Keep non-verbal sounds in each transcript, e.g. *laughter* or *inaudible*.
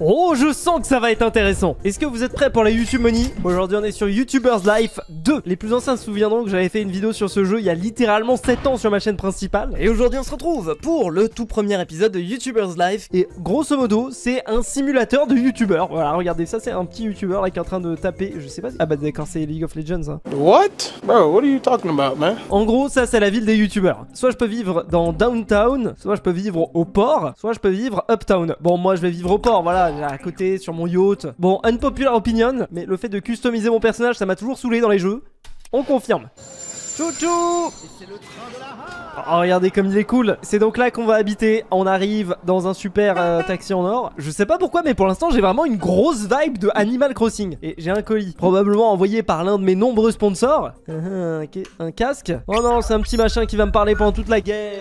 Oh, je sens que ça va être intéressant. Est-ce que vous êtes prêts pour la YouTube Money Aujourd'hui, on est sur YouTubers Life 2. Les plus anciens se souviendront que j'avais fait une vidéo sur ce jeu il y a littéralement 7 ans sur ma chaîne principale. Et aujourd'hui, on se retrouve pour le tout premier épisode de YouTubers Life. Et grosso modo, c'est un simulateur de YouTuber. Voilà, regardez, ça, c'est un petit YouTuber là qui est en train de taper. Je sais pas si... Ah bah d'accord, c'est League of Legends. Hein. What Bro, what are you talking about, man En gros, ça, c'est la ville des YouTubers. Soit je peux vivre dans Downtown, soit je peux vivre au port, soit je peux vivre Uptown. Bon, moi, je vais vivre au port, voilà à côté, sur mon yacht. Bon, unpopular opinion, mais le fait de customiser mon personnage, ça m'a toujours saoulé dans les jeux. On confirme. Chouchou Oh, regardez comme il est cool C'est donc là qu'on va habiter, on arrive dans un super euh, taxi en or. Je sais pas pourquoi, mais pour l'instant, j'ai vraiment une grosse vibe de Animal Crossing. Et j'ai un colis, probablement envoyé par l'un de mes nombreux sponsors. *laughs* un casque Oh non, c'est un petit machin qui va me parler pendant toute la game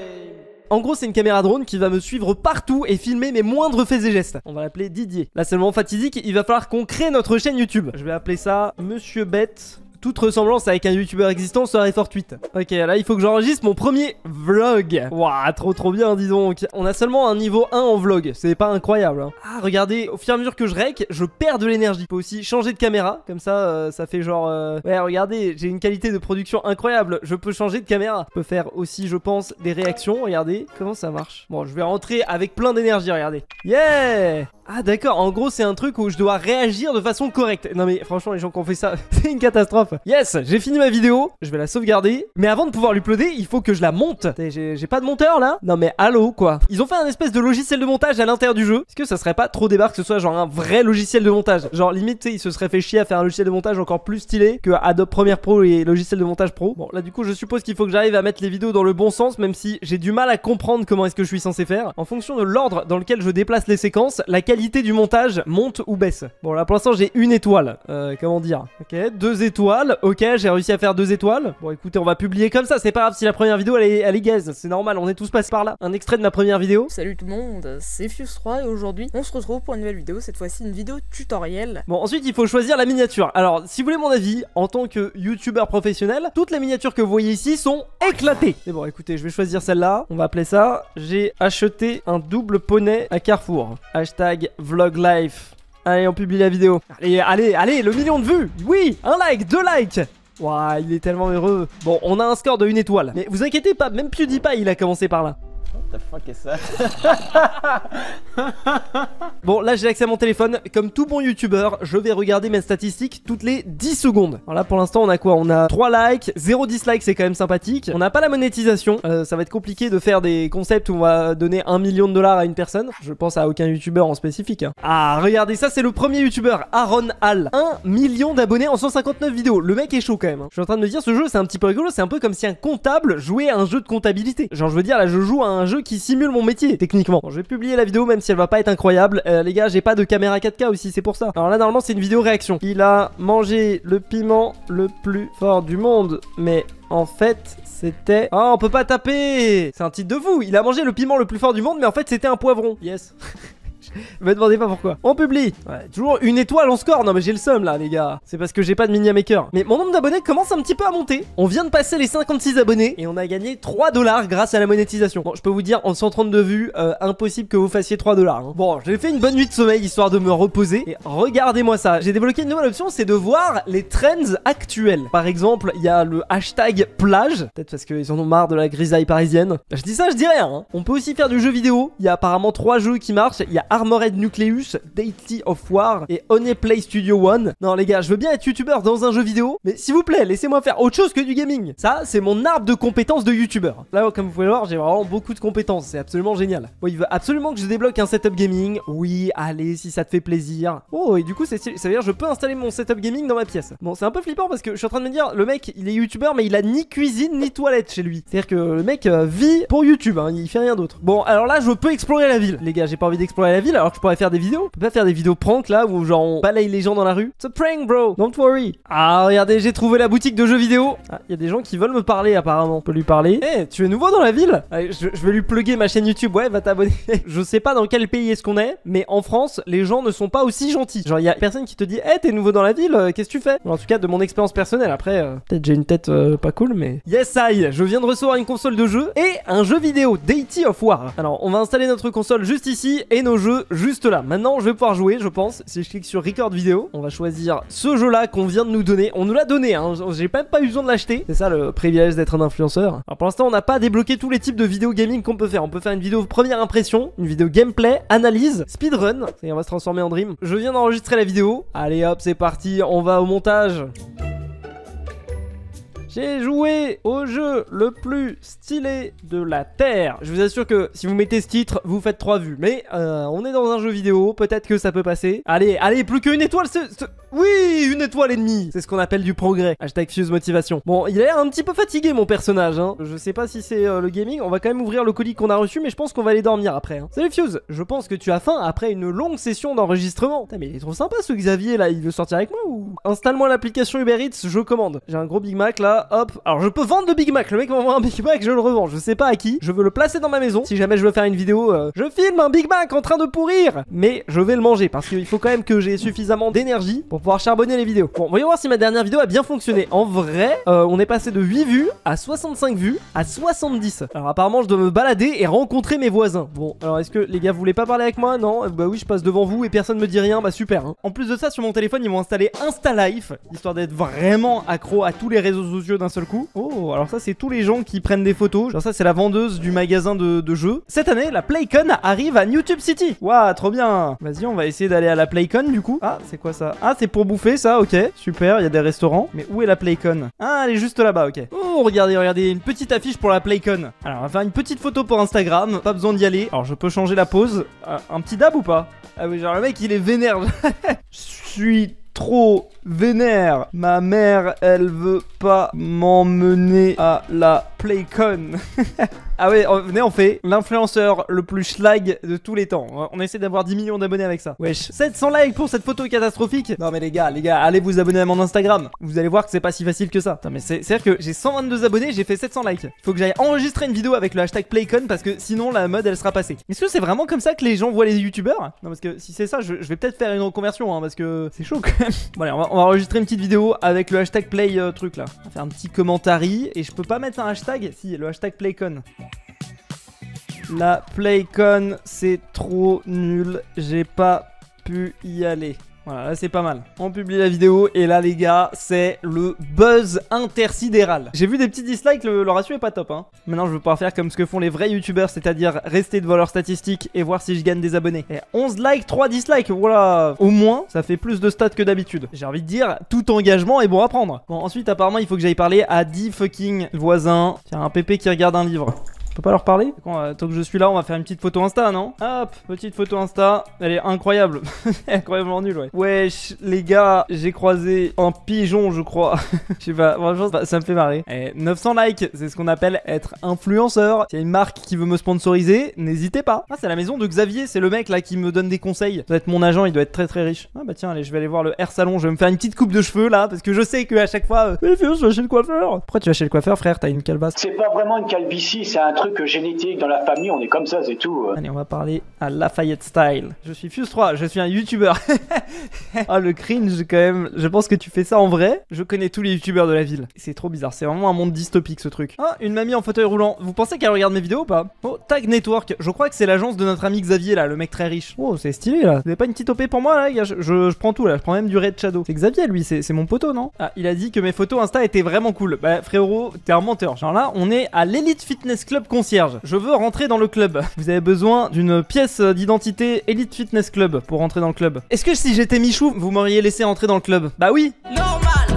en gros, c'est une caméra drone qui va me suivre partout et filmer mes moindres faits et gestes. On va l'appeler Didier. Là, c'est le moment fatidique. Il va falloir qu'on crée notre chaîne YouTube. Je vais appeler ça Monsieur Bête toute ressemblance avec un youtubeur existant serait fortuite. Ok, là il faut que j'enregistre mon premier vlog. Waouh, trop trop bien dis donc. On a seulement un niveau 1 en vlog, c'est pas incroyable. Hein. Ah, regardez, au fur et à mesure que je rec, je perds de l'énergie. Je peux aussi changer de caméra, comme ça, euh, ça fait genre... Euh, ouais, regardez, j'ai une qualité de production incroyable. Je peux changer de caméra. Je peux faire aussi, je pense, des réactions, regardez. Comment ça marche Bon, je vais rentrer avec plein d'énergie, regardez. Yeah ah d'accord, en gros c'est un truc où je dois réagir de façon correcte. Non mais franchement les gens qui ont fait ça, *laughs* c'est une catastrophe. Yes, j'ai fini ma vidéo, je vais la sauvegarder. Mais avant de pouvoir l'uploader, il faut que je la monte. J'ai pas de monteur là Non mais allô quoi. Ils ont fait un espèce de logiciel de montage à l'intérieur du jeu. Est-ce que ça serait pas trop débarque que ce soit genre un vrai logiciel de montage Genre limite ils se seraient fait chier à faire un logiciel de montage encore plus stylé que Adobe Premiere Pro et logiciel de montage pro. Bon là du coup je suppose qu'il faut que j'arrive à mettre les vidéos dans le bon sens même si j'ai du mal à comprendre comment est-ce que je suis censé faire. En fonction de l'ordre dans lequel je déplace les séquences, laquelle du montage monte ou baisse. Bon, là pour l'instant j'ai une étoile, euh, comment dire. Ok, deux étoiles, ok, j'ai réussi à faire deux étoiles. Bon, écoutez, on va publier comme ça, c'est pas grave si la première vidéo elle est, elle est gaze, c'est normal, on est tous passés par là. Un extrait de ma première vidéo. Salut tout le monde, c'est Fuse3 et aujourd'hui on se retrouve pour une nouvelle vidéo, cette fois-ci une vidéo tutoriel. Bon, ensuite il faut choisir la miniature. Alors, si vous voulez mon avis, en tant que youtubeur professionnel, toutes les miniatures que vous voyez ici sont éclatées. Mais bon, écoutez, je vais choisir celle-là, on va appeler ça. J'ai acheté un double poney à Carrefour. Hashtag Vlog life Allez, on publie la vidéo. Allez, allez, allez, le million de vues Oui Un like, deux likes Waouh, il est tellement heureux. Bon, on a un score de une étoile. Mais vous inquiétez pas, même PewDiePie, il a commencé par là. What the fuck is ça *laughs* Bon, là j'ai accès à mon téléphone. Comme tout bon youtubeur, je vais regarder mes statistiques toutes les 10 secondes. Alors là pour l'instant, on a quoi On a 3 likes, 0 dislike, c'est quand même sympathique. On n'a pas la monétisation. Euh, ça va être compliqué de faire des concepts où on va donner 1 million de dollars à une personne. Je pense à aucun youtubeur en spécifique. Hein. Ah, regardez, ça c'est le premier youtubeur, Aaron Hall. 1 million d'abonnés en 159 vidéos. Le mec est chaud quand même. Hein. Je suis en train de me dire, ce jeu c'est un petit peu rigolo. C'est un peu comme si un comptable jouait à un jeu de comptabilité. Genre, je veux dire, là je joue à un un jeu qui simule mon métier, techniquement. je vais publier la vidéo, même si elle va pas être incroyable. Euh, les gars, j'ai pas de caméra 4K aussi, c'est pour ça. Alors là, normalement, c'est une vidéo réaction. Il a mangé le piment le plus fort du monde, mais en fait, c'était... oh, on peut pas taper C'est un titre de vous. Il a mangé le piment le plus fort du monde, mais en fait, c'était un poivron. Yes *laughs* *laughs* Me demandez pas pourquoi. On publie. Ouais, toujours une étoile, en score. Non, mais j'ai le seum là, les gars. C'est parce que j'ai pas de mini maker. Mais mon nombre d'abonnés commence un petit peu à monter. On vient de passer les 56 abonnés et on a gagné 3 dollars grâce à la monétisation. Bon, je peux vous dire, en 132 vues, euh, impossible que vous fassiez 3 dollars. Hein. Bon, j'ai fait une bonne nuit de sommeil histoire de me reposer. Et regardez-moi ça. J'ai débloqué une nouvelle option, c'est de voir les trends actuels. Par exemple, il y a le hashtag plage. Peut-être parce qu'ils en ont marre de la grisaille parisienne. Je dis ça, je dis rien. Hein. On peut aussi faire du jeu vidéo. Il y a apparemment 3 jeux qui marchent. Il y a Armored Nucleus, Daily of War et Honey Play Studio One. Non les gars, je veux bien être youtubeur dans un jeu vidéo, mais s'il vous plaît, laissez-moi faire autre chose que du gaming. Ça, c'est mon arbre de compétences de youtubeur. Là, comme vous pouvez le voir, j'ai vraiment beaucoup de compétences, c'est absolument génial. Bon, il veut absolument que je débloque un setup gaming. Oui, allez, si ça te fait plaisir. Oh, et du coup, ça veut dire que je peux installer mon setup gaming dans ma pièce. Bon, c'est un peu flippant parce que je suis en train de me dire, le mec, il est youtubeur, mais il a ni cuisine ni toilette chez lui. C'est-à-dire que le mec euh, vit pour YouTube, hein, il fait rien d'autre. Bon, alors là, je peux explorer la ville. Les gars, j'ai pas envie d'explorer la ville alors que je pourrais faire des vidéos. On peut pas faire des vidéos prank là où genre on balaye les gens dans la rue. It's prank bro, don't worry. Ah regardez, j'ai trouvé la boutique de jeux vidéo. il ah, y a des gens qui veulent me parler apparemment. On peut lui parler. Eh, tu es nouveau dans la ville ah, je, vais lui plugger ma chaîne YouTube. Ouais, va t'abonner. *laughs* je sais pas dans quel pays est-ce qu'on est, mais en France, les gens ne sont pas aussi gentils. Genre il y a personne qui te dit "Eh, t'es nouveau dans la ville, euh, qu'est-ce que tu fais En tout cas, de mon expérience personnelle après euh, peut-être j'ai une tête euh, pas cool mais Yes, I, je viens de recevoir une console de jeu et un jeu vidéo Deity of War. Alors, on va installer notre console juste ici et nos jeux juste là. Maintenant, je vais pouvoir jouer, je pense. Si je clique sur record vidéo, on va choisir ce jeu-là qu'on vient de nous donner. On nous l'a donné, hein. J'ai même pas eu besoin de l'acheter. C'est ça le privilège d'être un influenceur. Alors pour l'instant, on n'a pas débloqué tous les types de vidéos gaming qu'on peut faire. On peut faire une vidéo première impression, une vidéo gameplay, analyse, speedrun. Et on va se transformer en dream. Je viens d'enregistrer la vidéo. Allez hop, c'est parti. On va au montage. J'ai joué au jeu le plus stylé de la Terre. Je vous assure que si vous mettez ce titre, vous faites trois vues. Mais euh, on est dans un jeu vidéo, peut-être que ça peut passer. Allez, allez, plus qu'une étoile, Oui, une étoile et demie. C'est ce qu'on appelle du progrès. Hashtag fuse motivation. Bon, il a l'air un petit peu fatigué mon personnage. Hein. Je sais pas si c'est euh, le gaming. On va quand même ouvrir le colis qu'on a reçu, mais je pense qu'on va aller dormir après. Hein. Salut Fuse, je pense que tu as faim après une longue session d'enregistrement. Putain, mais il est trop sympa ce Xavier là. Il veut sortir avec moi ou Installe-moi l'application Uber Eats, je commande. J'ai un gros Big Mac là hop. Alors je peux vendre le Big Mac, le mec m'envoie un Big Mac, je le revends, je sais pas à qui, je veux le placer dans ma maison. Si jamais je veux faire une vidéo, euh, je filme un Big Mac en train de pourrir, mais je vais le manger parce qu'il faut quand même que j'ai suffisamment d'énergie pour pouvoir charbonner les vidéos. Bon, voyons voir si ma dernière vidéo a bien fonctionné. En vrai, euh, on est passé de 8 vues à 65 vues à 70. Alors apparemment, je dois me balader et rencontrer mes voisins. Bon, alors est-ce que les gars, vous voulez pas parler avec moi Non euh, Bah oui, je passe devant vous et personne me dit rien, bah super. Hein. En plus de ça, sur mon téléphone, ils m'ont installé InstaLife, histoire d'être vraiment accro à tous les réseaux sociaux d'un seul coup. Oh, alors ça, c'est tous les gens qui prennent des photos. Genre ça, c'est la vendeuse du magasin de, jeux. Cette année, la PlayCon arrive à YouTube City. Waouh, trop bien. Vas-y, on va essayer d'aller à la PlayCon du coup. Ah, c'est quoi ça Ah, c'est pour bouffer ça, ok. Super, il y a des restaurants. Mais où est la PlayCon Ah, elle est juste là-bas, ok. Oh, regardez, regardez, une petite affiche pour la PlayCon. Alors, on va faire une petite photo pour Instagram. Pas besoin d'y aller. Alors, je peux changer la pose. Ah, un petit dab ou pas Ah oui, genre le mec, il est vénère. *laughs* je suis trop vénère. Ma mère, elle veut pas m'emmener à la Playcon. *laughs* ah ouais, on, venez, on fait l'influenceur le plus schlag de tous les temps. On essaie d'avoir 10 millions d'abonnés avec ça. Wesh. 700 likes pour cette photo catastrophique. Non mais les gars, les gars, allez vous abonner à mon Instagram. Vous allez voir que c'est pas si facile que ça. mais cest vrai que j'ai 122 abonnés, j'ai fait 700 likes. Faut que j'aille enregistrer une vidéo avec le hashtag Playcon parce que sinon la mode elle sera passée. Est-ce que c'est vraiment comme ça que les gens voient les youtubeurs Non parce que si c'est ça, je, vais peut-être faire une reconversion hein, parce que c'est chaud quand même. Bon allez, on va, on va enregistrer une petite vidéo avec le hashtag play euh, truc là. On va faire un petit commentary et je peux pas mettre un hashtag Si, le hashtag playcon. La playcon, c'est trop nul. J'ai pas pu y aller. Voilà, c'est pas mal. On publie la vidéo et là, les gars, c'est le buzz intersidéral. J'ai vu des petits dislikes, le, ratio est pas top. Hein. Maintenant, je veux pas faire comme ce que font les vrais youtubeurs, c'est-à-dire rester devant leurs statistiques et voir si je gagne des abonnés. Et 11 likes, 3 dislikes, voilà. Au moins, ça fait plus de stats que d'habitude. J'ai envie de dire, tout engagement est bon à prendre. Bon, ensuite, apparemment, il faut que j'aille parler à 10 fucking voisins. Tiens, un pépé qui regarde un livre pas leur parler euh, Tant que je suis là, on va faire une petite photo Insta, non Hop, petite photo Insta. Elle est incroyable. *laughs* Incroyablement nulle, ouais. Wesh, les gars, j'ai croisé un pigeon, je crois. *laughs* je sais pas, ça me fait marrer. Et eh, 900 likes, c'est ce qu'on appelle être influenceur. Il y a une marque qui veut me sponsoriser, n'hésitez pas. Ah, c'est la maison de Xavier, c'est le mec là qui me donne des conseils. Ça doit être mon agent, il doit être très très riche. Ah bah tiens, allez, je vais aller voir le Air Salon, je vais me faire une petite coupe de cheveux là, parce que je sais qu'à chaque fois, euh, je vais chez le coiffeur. Pourquoi tu vas chez le coiffeur, frère T'as une calbasse. C'est pas vraiment une calvitie, c'est un truc que génétique dans la famille, on est comme ça, c'est tout. Euh. Allez, on va parler à Lafayette Style. Je suis Fuse 3, je suis un youtubeur. ah, *laughs* oh, le cringe quand même. Je pense que tu fais ça en vrai. Je connais tous les youtubeurs de la ville. C'est trop bizarre, c'est vraiment un monde dystopique ce truc. Ah, une mamie en fauteuil roulant. Vous pensez qu'elle regarde mes vidéos ou pas Oh, Tag Network. Je crois que c'est l'agence de notre ami Xavier là, le mec très riche. Oh, c'est stylé là. C'est pas une petite OP pour moi là, gars je, prends tout là, je prends même du Red Shadow. C'est Xavier lui, c'est mon poteau non Ah, il a dit que mes photos Insta étaient vraiment cool. Bah frérot, t'es un menteur. Genre là, on est à l'élite Fitness Club concierge. Je veux rentrer dans le club. Vous avez besoin d'une pièce d'identité Elite Fitness Club pour rentrer dans le club. Est-ce que si j'étais Michou, vous m'auriez laissé entrer dans le club Bah oui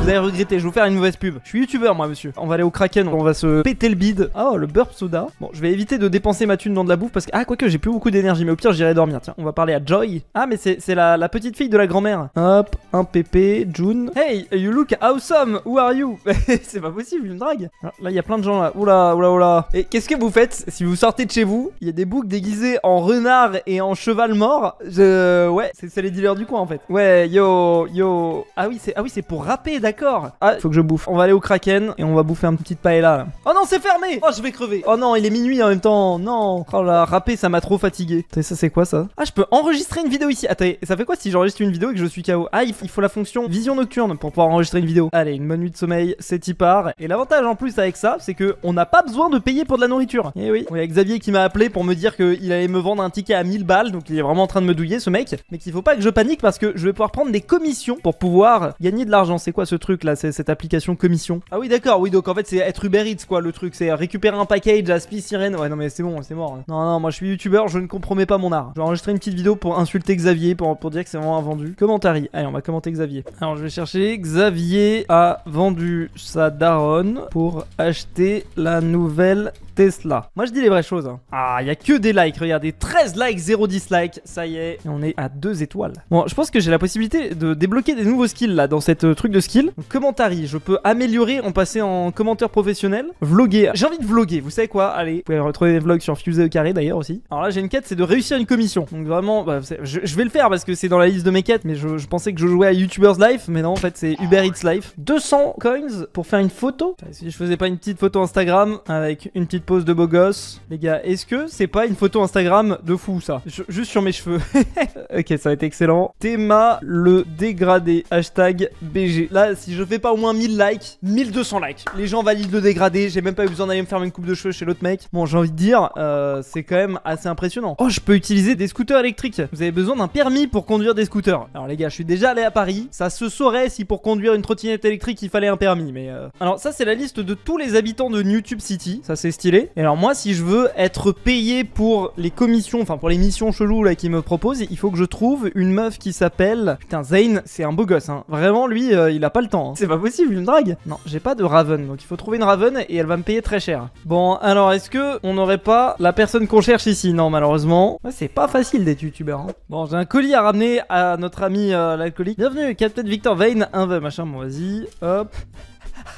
vous allez regretter, je vais vous faire une mauvaise pub. Je suis youtubeur moi monsieur. On va aller au Kraken, on va se péter le bide. Oh le burp soda. Bon je vais éviter de dépenser ma thune dans de la bouffe parce que... Ah quoique j'ai plus beaucoup d'énergie mais au pire j'irai dormir. Tiens on va parler à Joy. Ah mais c'est la, la, petite fille de la grand-mère. Hop, un pépé, June. Hey, you look awesome, where are you *laughs* C'est pas possible, une me drague. Ah, là il y a plein de gens là. Oula, oula, oula. Et qu'est-ce que vous faites si vous sortez de chez vous Il y a des boucs déguisés en renard et en cheval mort. Je... Euh, ouais, c'est les dealers du coin en fait. Ouais, yo, yo. Ah oui c'est ah, oui, pour rapper, d'accord d'accord. Ah, faut que je bouffe. On va aller au Kraken et on va bouffer un petite paella. Là. Oh non, c'est fermé Oh, je vais crever. Oh non, il est minuit en même temps. Non. Oh la râper, ça m'a trop fatigué. ça c'est quoi ça Ah, je peux enregistrer une vidéo ici. Attends, ça fait quoi si j'enregistre une vidéo et que je suis KO Ah, il, faut la fonction vision nocturne pour pouvoir enregistrer une vidéo. Allez, une bonne nuit de sommeil, c'est y part. Et l'avantage en plus avec ça, c'est que on n'a pas besoin de payer pour de la nourriture. Eh oui. Il y a Xavier qui m'a appelé pour me dire qu'il allait me vendre un ticket à 1000 balles, donc il est vraiment en train de me douiller ce mec. Mais qu'il faut pas que je panique parce que je vais pouvoir prendre des commissions pour pouvoir gagner de l'argent. C'est quoi ce truc là, c'est cette application commission. Ah oui, d'accord, oui, donc en fait c'est être Uber Eats quoi le truc, c'est récupérer un package à Spi Sirène. Ouais, non mais c'est bon, c'est mort. Hein. Non, non, moi je suis youtubeur, je ne compromets pas mon art. Je vais enregistrer une petite vidéo pour insulter Xavier, pour, pour dire que c'est vraiment un vendu. Commentary, allez, on va commenter Xavier. Alors je vais chercher Xavier a vendu sa daronne pour acheter la nouvelle Tesla. Moi, je dis les vraies choses. Hein. Ah, il y a que des likes, regardez. 13 likes, 0 dislike. Ça y est, on est à 2 étoiles. Bon, je pense que j'ai la possibilité de débloquer des nouveaux skills là dans cette euh, truc de skill. commentary, je peux améliorer en passant en commentaire professionnel. vlogger j'ai envie de vlogger vous savez quoi Allez, vous pouvez retrouver des vlogs sur Fusée au carré d'ailleurs aussi. Alors là, j'ai une quête, c'est de réussir une commission. Donc vraiment, bah, je, vais le faire parce que c'est dans la liste de mes quêtes, mais je, pensais que je jouais à YouTuber's Life, mais non, en fait, c'est Uber Eats Life. 200 coins pour faire une photo. Si je faisais pas une petite photo Instagram avec une petite pose de beau gosse. Les gars, est-ce que c'est pas une photo Instagram de fou ça Juste sur mes cheveux. *laughs* *laughs* ok, ça va être excellent. Théma le dégradé. Hashtag BG. Là, si je fais pas au moins 1000 likes, 1200 likes. Les gens valident le dégradé. J'ai même pas eu besoin d'aller me faire une coupe de cheveux chez l'autre mec. Bon, j'ai envie de dire, euh, c'est quand même assez impressionnant. Oh, je peux utiliser des scooters électriques. Vous avez besoin d'un permis pour conduire des scooters. Alors les gars, je suis déjà allé à Paris. Ça se saurait si pour conduire une trottinette électrique, il fallait un permis. Mais euh. Alors ça, c'est la liste de tous les habitants de YouTube City. Ça, c'est stylé. Et alors moi, si je veux être payé pour les commissions, enfin pour les missions cheloues là qu'il me propose, il faut que je trouve une meuf qui s'appelle... Putain, Zayn, c'est un beau gosse, hein. Vraiment, lui, euh, il a pas le temps. Hein. C'est pas possible, une drague. Non, j'ai pas de Raven, donc il faut trouver une Raven et elle va me payer très cher. Bon, alors est-ce que on n'aurait pas la personne qu'on cherche ici Non, malheureusement. c'est pas facile d'être youtubeur. Hein. Bon, j'ai un colis à ramener à notre ami euh, l'alcoolique. Bienvenue, Captain Victor Vane, vœu, machin, bon vas-y, hop.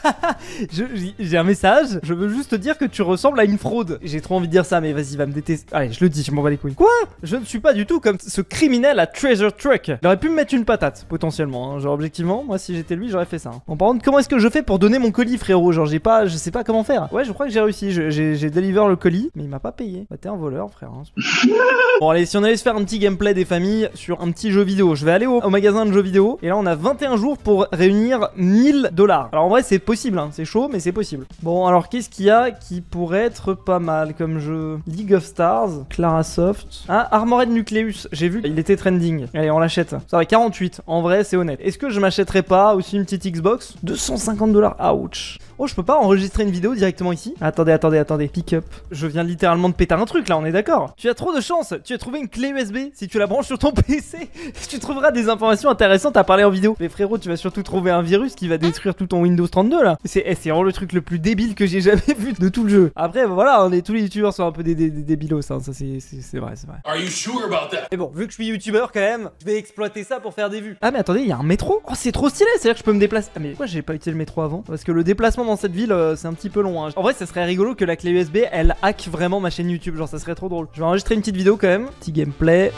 *laughs* J'ai un message, je veux juste te dire que tu ressembles à une fraude. J'ai trop envie de dire ça, mais vas-y, va me détester. Allez, je le dis, je m'en bats les couilles. Quoi Je ne suis pas du tout comme ce criminel à Treasure Truck. j'aurais aurait pu me mettre une patate, potentiellement. Hein. Genre, objectivement, moi, si j'étais lui, j'aurais fait ça. En hein. parlant de comment est-ce que je fais pour donner mon colis, frérot Genre, j'ai pas, je sais pas comment faire. Ouais, je crois que j'ai réussi. J'ai deliver le colis, mais il m'a pas payé. Bah, t'es un voleur, frère. Hein. *laughs* bon, allez, si on allait se faire un petit gameplay des familles sur un petit jeu vidéo, je vais aller au, magasin de jeux vidéo. Et là, on a 21 jours pour réunir 1000 dollars. Alors, en vrai, c'est possible, hein. c'est chaud, mais c'est possible. Bon, alors qu'est-ce qu'il y a qui pourrait être pas mal comme jeu League of Stars, Clara Soft. Ah, Armored Nucleus, j'ai vu, il était trending. Allez, on l'achète. Ça va, 48, en vrai, c'est honnête. Est-ce que je m'achèterais pas aussi une petite Xbox 250 dollars, ouch. Oh, je peux pas enregistrer une vidéo directement ici Attendez, attendez, attendez. Pick up. Je viens littéralement de péter un truc là, on est d'accord. Tu as trop de chance. Tu as trouvé une clé USB. Si tu la branches sur ton *laughs* PC, tu trouveras des informations intéressantes à parler en vidéo. Mais frérot, tu vas surtout trouver un virus qui va détruire tout ton Windows 32 là. Eh, c'est vraiment le truc le plus débile que j'ai jamais vu de tout le jeu. Après, bah, voilà, on est, tous les youtubeurs sont un peu des, débilos, ça c'est vrai, c'est vrai. Mais bon, vu que je suis youtubeur quand même, je vais exploiter ça pour faire des vues. Ah mais attendez, il y a un métro Oh, c'est trop stylé, c'est-à-dire que je peux me déplacer. Ah mais pourquoi j'ai pas utilisé le métro avant Parce que le déplacement cette ville, euh, c'est un petit peu long. Hein. En vrai, ça serait rigolo que la clé USB, elle hack vraiment ma chaîne YouTube. Genre, ça serait trop drôle. Je vais enregistrer une petite vidéo quand même. Petit gameplay.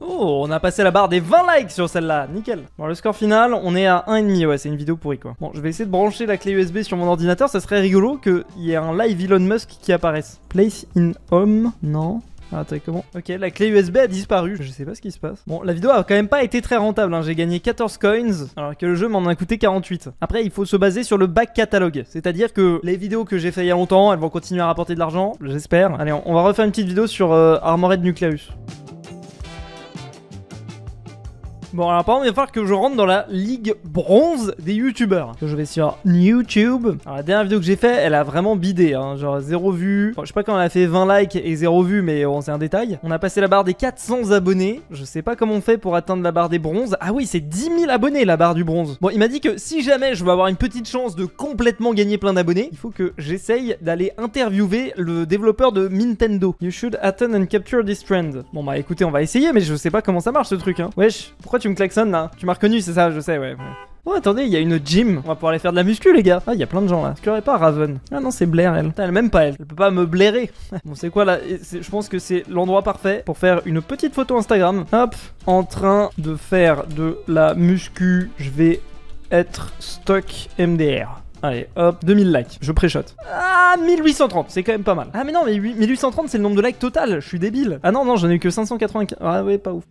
Oh, on a passé la barre des 20 likes sur celle-là, nickel. Bon, le score final, on est à 1,5, ouais, c'est une vidéo pourrie quoi. Bon, je vais essayer de brancher la clé USB sur mon ordinateur, ça serait rigolo qu'il y ait un live Elon Musk qui apparaisse. Place in home, non ah, attends, comment Ok, la clé USB a disparu. Je sais pas ce qui se passe. Bon, la vidéo a quand même pas été très rentable. Hein. J'ai gagné 14 coins, alors que le jeu m'en a coûté 48. Après, il faut se baser sur le back catalogue. C'est-à-dire que les vidéos que j'ai fait il y a longtemps, elles vont continuer à rapporter de l'argent, j'espère. Allez, on va refaire une petite vidéo sur euh, Armored Nucleus. Bon, alors par contre, il va falloir que je rentre dans la ligue bronze des youtubeurs. Je vais sur YouTube. Alors, la dernière vidéo que j'ai fait, elle a vraiment bidé. Hein. Genre, zéro vue. je sais pas quand elle a fait 20 likes et zéro vue, mais bon, c'est un détail. On a passé la barre des 400 abonnés. Je sais pas comment on fait pour atteindre la barre des bronzes. Ah oui, c'est 10 000 abonnés, la barre du bronze. Bon, il m'a dit que si jamais je veux avoir une petite chance de complètement gagner plein d'abonnés, il faut que j'essaye d'aller interviewer le développeur de Nintendo. You should attend and capture this trend. Bon, bah écoutez, on va essayer, mais je sais pas comment ça marche ce truc. Hein. Wesh, pourquoi tu me klaxonnes là Tu m'as reconnu, c'est ça, je sais, ouais. Oh attendez, il y a une gym, on va pouvoir aller faire de la muscu les gars. Ah, il y a plein de gens là. Est-ce pas Raven Ah non, c'est Blair elle. Putain, elle même pas elle. Elle peut pas me blairer. *laughs* bon, c'est quoi là Je pense que c'est l'endroit parfait pour faire une petite photo Instagram. Hop, en train de faire de la muscu, je vais être stock MDR. Allez, hop, 2000 likes. Je préchote. Ah, 1830, c'est quand même pas mal. Ah, mais non, mais 1830, c'est le nombre de likes total. Je suis débile. Ah non, non, j'en ai eu que 595. Ah, ouais, pas ouf.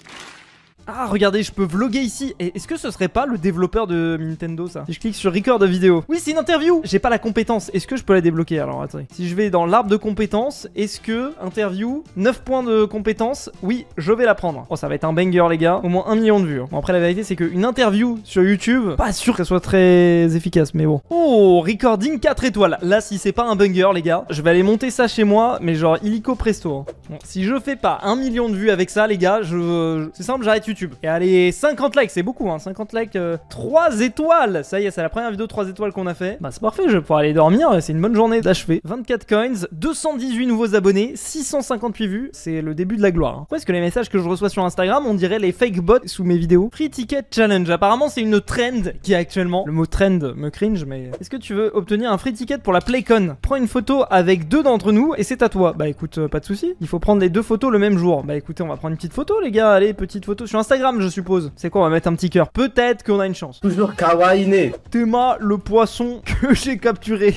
Ah, regardez, je peux vlogger ici. Est-ce que ce serait pas le développeur de Nintendo, ça Si je clique sur record de vidéo. Oui, c'est une interview J'ai pas la compétence. Est-ce que je peux la débloquer Alors, attendez. Si je vais dans l'arbre de compétences, est-ce que interview, 9 points de compétence Oui, je vais la prendre. Oh, ça va être un banger, les gars. Au moins un million de vues. Hein. Bon, après, la vérité, c'est qu'une interview sur YouTube, pas sûr que qu'elle soit très efficace, mais bon. Oh, recording 4 étoiles. Là, si c'est pas un banger, les gars, je vais aller monter ça chez moi, mais genre illico presto. Hein. Bon, si je fais pas un million de vues avec ça, les gars, je... C'est simple, j'arrête et allez, 50 likes, c'est beaucoup, hein, 50 likes, 3 euh, étoiles Ça y est, c'est la première vidéo 3 étoiles qu'on a fait. Bah c'est parfait, je vais pouvoir aller dormir, euh, c'est une bonne journée d'achever. 24 coins, 218 nouveaux abonnés, 658 vues, c'est le début de la gloire. Hein. Pourquoi est-ce que les messages que je reçois sur Instagram, on dirait les fake bots sous mes vidéos Free Ticket Challenge, apparemment c'est une trend qui est actuellement. Le mot trend me cringe, mais... Est-ce que tu veux obtenir un free ticket pour la PlayCon Prends une photo avec deux d'entre nous et c'est à toi. Bah écoute, euh, pas de souci. il faut prendre les deux photos le même jour. Bah écoutez, on va prendre une petite photo les gars, allez, petite photo sur Instagram, je suppose. C'est quoi On va mettre un petit cœur. Peut-être qu'on a une chance. Toujours kawaii Tema le poisson que *laughs* j'ai capturé.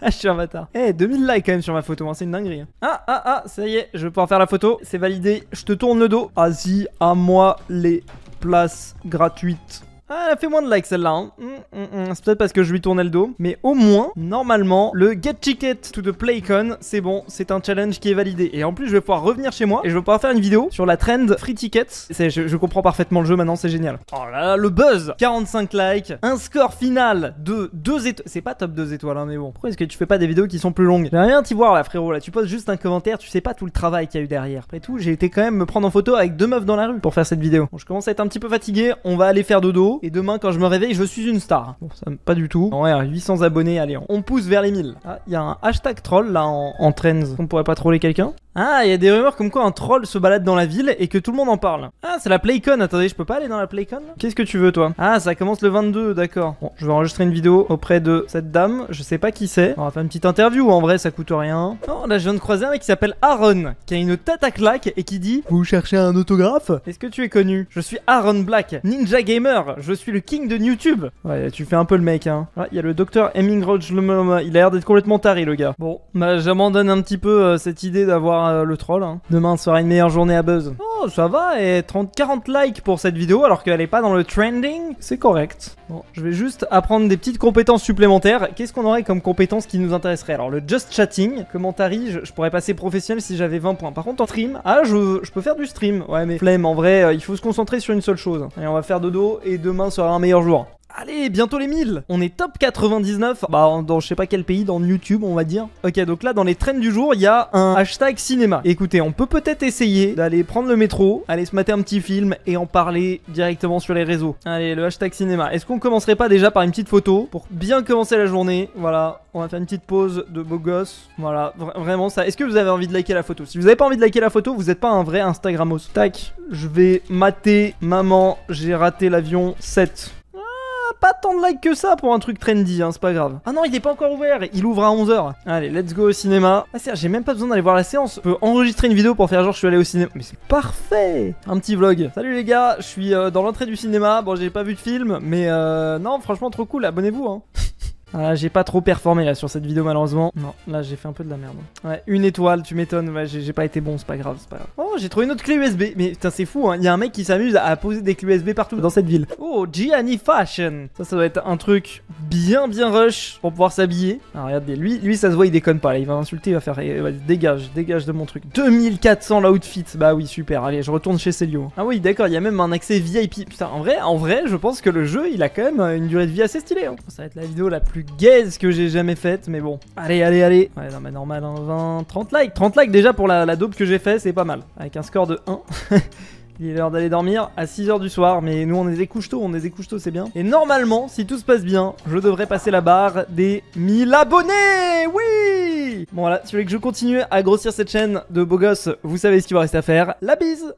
ah, *laughs* je suis un bâtard. Eh, 2000 likes quand même sur ma photo. Hein, c'est une dinguerie. Hein. Ah, ah, ah, ça y est, je vais pouvoir faire la photo. C'est validé. Je te tourne le dos. Vas-y, à moi les places gratuites ah, elle fait moins de likes celle-là. Hein. Mm, mm, mm. C'est peut-être parce que je lui tournais le dos. Mais au moins, normalement, le Get Ticket to the Playcon, c'est bon. C'est un challenge qui est validé. Et en plus, je vais pouvoir revenir chez moi et je vais pouvoir faire une vidéo sur la trend Free Tickets. Je, je, comprends parfaitement le jeu maintenant, c'est génial. Oh là là, le buzz 45 likes, un score final de 2 étoiles. C'est pas top 2 étoiles, hein, mais bon. Pourquoi est-ce que tu fais pas des vidéos qui sont plus longues J'ai rien à t'y voir là, frérot. Là, tu poses juste un commentaire, tu sais pas tout le travail qu'il y a eu derrière. Après tout, j'ai été quand même me prendre en photo avec deux meufs dans la rue pour faire cette vidéo. je commence à être un petit peu fatigué. On va aller faire dodo. Et demain, quand je me réveille, je suis une star. Bon, ça pas du tout. Ouais, 800 abonnés, allez, on pousse vers les 1000. Ah, il y a un hashtag troll là en, en trends. On pourrait pas troller quelqu'un ah, il y a des rumeurs comme quoi un troll se balade dans la ville et que tout le monde en parle. Ah, c'est la Playcon. Attendez, je peux pas aller dans la Playcon Qu'est-ce que tu veux, toi Ah, ça commence le 22, d'accord. Bon, je vais enregistrer une vidéo auprès de cette dame. Je sais pas qui c'est. On va faire une petite interview. En vrai, ça coûte rien. Oh là, je viens de croiser un mec qui s'appelle Aaron, qui a une tête à claque et qui dit Vous cherchez un autographe Est-ce que tu es connu Je suis Aaron Black, Ninja Gamer. Je suis le king de YouTube. Ouais, tu fais un peu le mec, hein. Ah, il y a le docteur Hemming Il a l'air d'être complètement taré, le gars. Bon, bah, j'abandonne un petit peu euh, cette idée d'avoir euh, le troll. Hein. Demain sera une meilleure journée à buzz. Oh, ça va, et 30, 40 likes pour cette vidéo alors qu'elle est pas dans le trending. C'est correct. Bon, je vais juste apprendre des petites compétences supplémentaires. Qu'est-ce qu'on aurait comme compétences qui nous intéresseraient Alors, le just chatting, comment je, je pourrais passer professionnel si j'avais 20 points. Par contre, en stream, ah, je, peux faire du stream. Ouais, mais flemme, en vrai, euh, il faut se concentrer sur une seule chose. Allez, on va faire dodo et demain sera un meilleur jour. Allez, bientôt les 1000 On est top 99, bah dans je sais pas quel pays, dans YouTube on va dire. Ok, donc là dans les trains du jour, il y a un hashtag cinéma. Écoutez, on peut peut-être essayer d'aller prendre le métro, aller se mater un petit film et en parler directement sur les réseaux. Allez, le hashtag cinéma. Est-ce qu'on commencerait pas déjà par une petite photo pour bien commencer la journée Voilà, on va faire une petite pause de beau gosse. Voilà, vraiment ça. Est-ce que vous avez envie de liker la photo Si vous avez pas envie de liker la photo, vous êtes pas un vrai Instagramos. Tac, je vais mater maman, j'ai raté l'avion 7 pas tant de likes que ça pour un truc trendy, hein, c'est pas grave. Ah non, il est pas encore ouvert, il ouvre à 11h. Allez, let's go au cinéma. Ah c'est j'ai même pas besoin d'aller voir la séance. Je peux enregistrer une vidéo pour faire genre je suis allé au cinéma. Mais c'est parfait Un petit vlog. Salut les gars, je suis euh, dans l'entrée du cinéma. Bon, j'ai pas vu de film, mais euh, non, franchement trop cool, abonnez-vous. Hein. Ah, j'ai pas trop performé là sur cette vidéo malheureusement. Non, là j'ai fait un peu de la merde. Ouais, une étoile, tu m'étonnes. j'ai pas été bon, c'est pas grave, c'est pas grave. Oh, j'ai trouvé une autre clé USB. Mais putain, c'est fou, hein. Il y a un mec qui s'amuse à poser des clés USB partout dans cette ville. Oh, Gianni Fashion. Ça, ça doit être un truc bien, bien rush pour pouvoir s'habiller. Ah, regardez, lui, lui, ça se voit, il déconne pas. Là. Il va insulter, il va faire. dégage, dégage de mon truc. 2400 l'outfit. Bah oui, super. Allez, je retourne chez Célio. Ah oui, d'accord, il y a même un accès VIP. Putain, en vrai, en vrai, je pense que le jeu, il a quand même une durée de vie assez stylée. Hein. Ça va être la vidéo la plus gaze que j'ai jamais faite, mais bon. Allez, allez, allez. Ouais, non, mais normal, 20, hein, 30 likes. 30 likes déjà pour la, la dope que j'ai fait, c'est pas mal. Avec un score de 1. *laughs* Il est l'heure d'aller dormir à 6h du soir, mais nous on est des couches tôt, on est des couches tôt, c'est bien. Et normalement, si tout se passe bien, je devrais passer la barre des 1000 abonnés Oui Bon voilà, si vous voulez que je continue à grossir cette chaîne de beaux gosses, vous savez ce qu'il va rester à faire. La bise